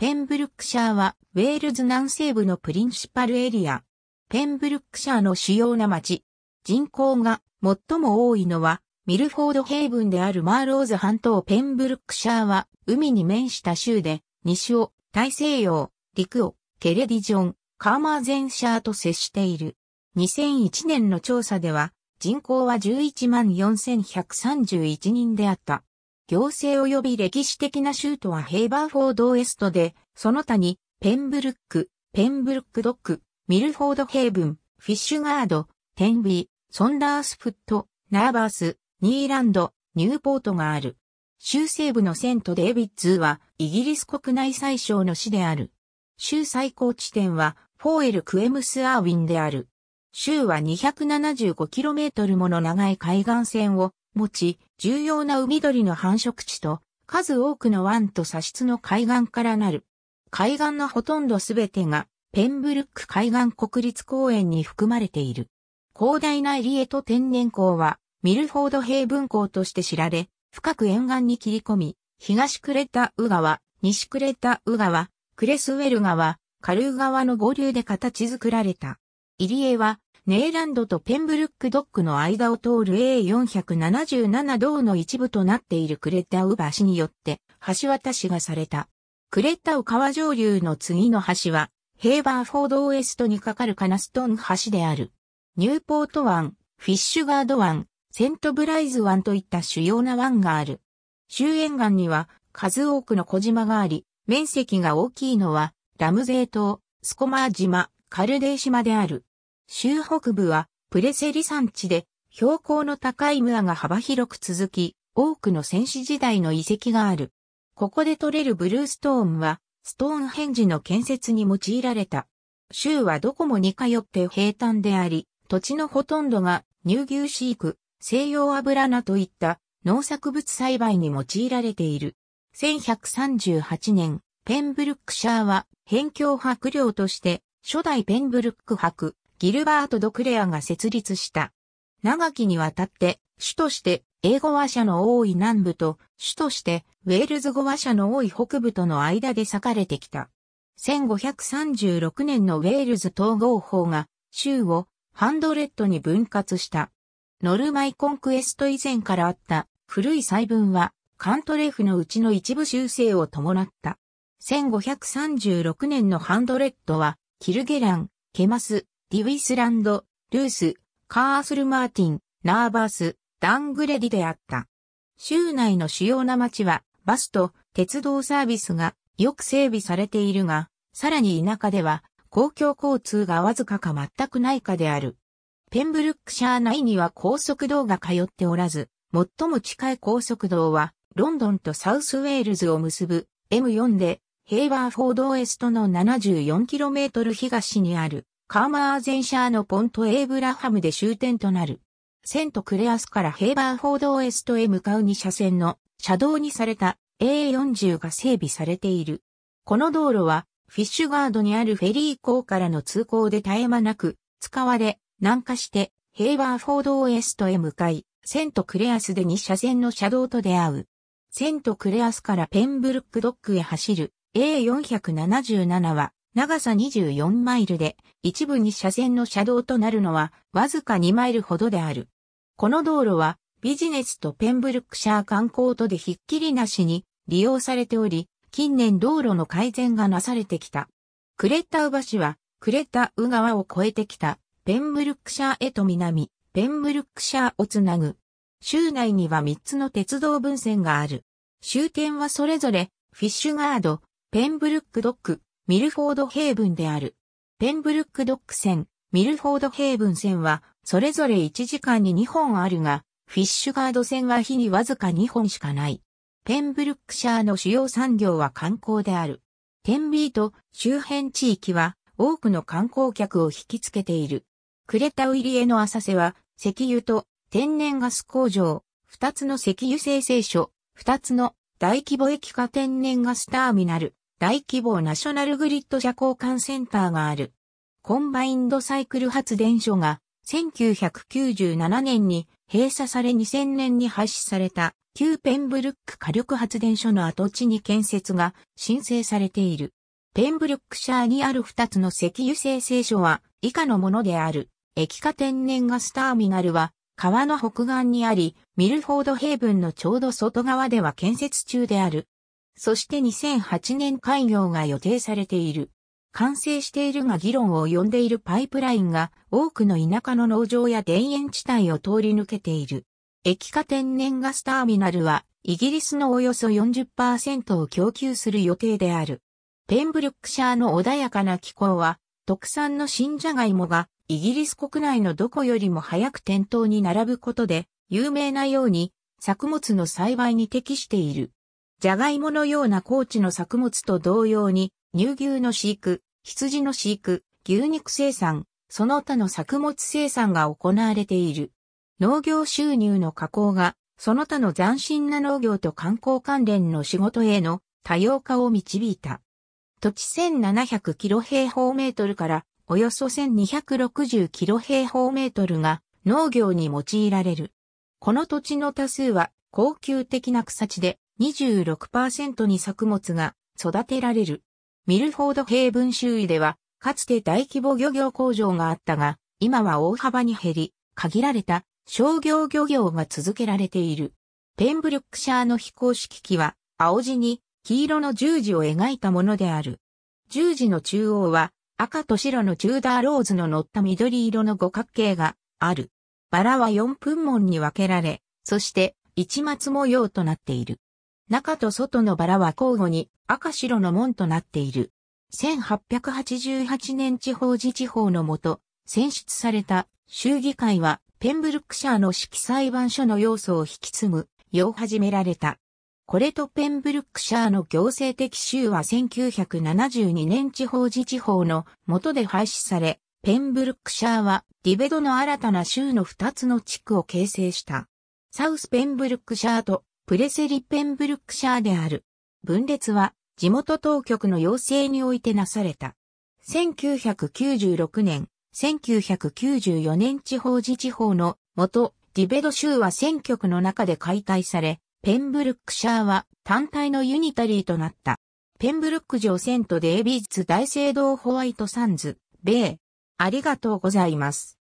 ペンブルックシャーは、ウェールズ南西部のプリンシパルエリア。ペンブルックシャーの主要な町。人口が最も多いのは、ミルフォード平分であるマーローズ半島ペンブルックシャーは、海に面した州で、西を、大西洋、陸を、ケレディジョン、カーマーゼンシャーと接している。2001年の調査では、人口は11万4131人であった。行政及び歴史的な州都はヘイバーフォードウエストで、その他に、ペンブルック、ペンブルックドック、ミルフォードヘイブン、フィッシュガード、テンビー、ソンダースフット、ナーバース、ニーランド、ニューポートがある。州西部のセントデイビッツは、イギリス国内最小の市である。州最高地点は、フォーエル・クエムス・アーウィンである。州は 275km もの長い海岸線を持ち、重要な海鳥の繁殖地と、数多くの湾と砂質の海岸からなる。海岸のほとんどすべてが、ペンブルック海岸国立公園に含まれている。広大なエリエト天然港は、ミルフォード平分港として知られ、深く沿岸に切り込み、東クレタウ川、西クレタウ川、クレスウェル川、カルー川の合流で形作られた。入江はネーランドとペンブルックドックの間を通る A477 道の一部となっているクレッタウ橋によって橋渡しがされた。クレッタウ川上流の次の橋は、ヘーバーフォードウエストに架かるカナストン橋である。ニューポート湾、フィッシュガード湾、セントブライズ湾といった主要な湾がある。周辺岸には数多くの小島があり、面積が大きいのは、ラムゼー島、スコマー島、カルデー島である。州北部はプレセリ山地で標高の高いムアが幅広く続き、多くの戦士時代の遺跡がある。ここで採れるブルーストーンは、ストーンヘンジの建設に用いられた。州はどこも似通って平坦であり、土地のほとんどが乳牛飼育、西洋油菜といった農作物栽培に用いられている。1138年、ペンブルックシャーは辺境白領として初代ペンブルック白、ギルバート・ドクレアが設立した。長きにわたって、主として英語話者の多い南部と、主としてウェールズ語話者の多い北部との間で裂かれてきた。1536年のウェールズ統合法が州をハンドレッドに分割した。ノルマイコンクエスト以前からあった古い細分はカントレフのうちの一部修正を伴った。1536年のハンドレッドはキルゲラン、ケマス、ディウィスランド、ルース、カースルマーティン、ナーバース、ダングレディであった。州内の主要な町はバスと鉄道サービスがよく整備されているが、さらに田舎では公共交通がわずかか全くないかである。ペンブルックシャー内には高速道が通っておらず、最も近い高速道はロンドンとサウスウェールズを結ぶ M4 でヘイワーフォードウエストの 74km 東にある。カーマーゼンシャーのポント・エイブラハムで終点となる。セント・クレアスからヘイバーフォード・ウエストへ向かう2車線の車道にされた A40 が整備されている。この道路はフィッシュガードにあるフェリー港からの通行で絶え間なく使われ、南下してヘイバーフォード・ウエストへ向かい、セント・クレアスで2車線の車道と出会う。セント・クレアスからペンブルックドックへ走る A477 は長さ24マイルで、一部に車線の車道となるのは、わずか2マイルほどである。この道路は、ビジネスとペンブルックシャー観光とでひっきりなしに利用されており、近年道路の改善がなされてきた。クレッタウ橋は、クレッタウ川を越えてきた、ペンブルックシャーへと南、ペンブルックシャーをつなぐ。州内には3つの鉄道分線がある。終点はそれぞれ、フィッシュガード、ペンブルックドック、ミルフォードヘイブンである。ペンブルックドック線、ミルフォードヘイブン線は、それぞれ1時間に2本あるが、フィッシュガード線は日にわずか2本しかない。ペンブルックシャーの主要産業は観光である。テンビーと周辺地域は多くの観光客を引きつけている。クレタウイリエの浅瀬は石油と天然ガス工場、二つの石油生成所、二つの大規模液化天然ガスターミナル、大規模ナショナルグリッド車交換センターがある。コンバインドサイクル発電所が1997年に閉鎖され2000年に廃止された旧ペンブルック火力発電所の跡地に建設が申請されている。ペンブルックシャーにある2つの石油生成所は以下のものである。液化天然ガスターミナルは川の北岸にあり、ミルフォードヘイブンのちょうど外側では建設中である。そして2008年開業が予定されている。完成しているが議論を呼んでいるパイプラインが多くの田舎の農場や田園地帯を通り抜けている。液化天然ガスターミナルはイギリスのおよそ40%を供給する予定である。ペンブルックシャーの穏やかな気候は特産の新ジャガイモがイギリス国内のどこよりも早く店頭に並ぶことで有名なように作物の栽培に適している。ジャガイモのような高地の作物と同様に、乳牛の飼育、羊の飼育、牛肉生産、その他の作物生産が行われている。農業収入の加工が、その他の斬新な農業と観光関連の仕事への多様化を導いた。土地1700キロ平方メートルからおよそ1260キロ平方メートルが農業に用いられる。この土地の多数は高級的な草地で26%に作物が育てられる。ミルフォード平分周囲では、かつて大規模漁業工場があったが、今は大幅に減り、限られた商業漁業が続けられている。ペンブュックシャーの非公式機は、青地に黄色の十字を描いたものである。十字の中央は、赤と白のチューダーローズの乗った緑色の五角形がある。バラは4分門に分けられ、そして一末模様となっている。中と外のバラは交互に赤白の門となっている。1888年地方自治法のもと、選出された衆議会はペンブルックシャーの指揮裁判所の要素を引き継ぐよう始められた。これとペンブルックシャーの行政的州は1972年地方自治法の下で廃止され、ペンブルックシャーはディベドの新たな州の2つの地区を形成した。サウスペンブルックシャーとプレセリッペンブルックシャーである。分裂は地元当局の要請においてなされた。1996年、1994年地方自治法の元ディベド州は選挙区の中で解体され、ペンブルックシャーは単体のユニタリーとなった。ペンブルック城セントデイビーズ大聖堂ホワイトサンズ、米。ありがとうございます。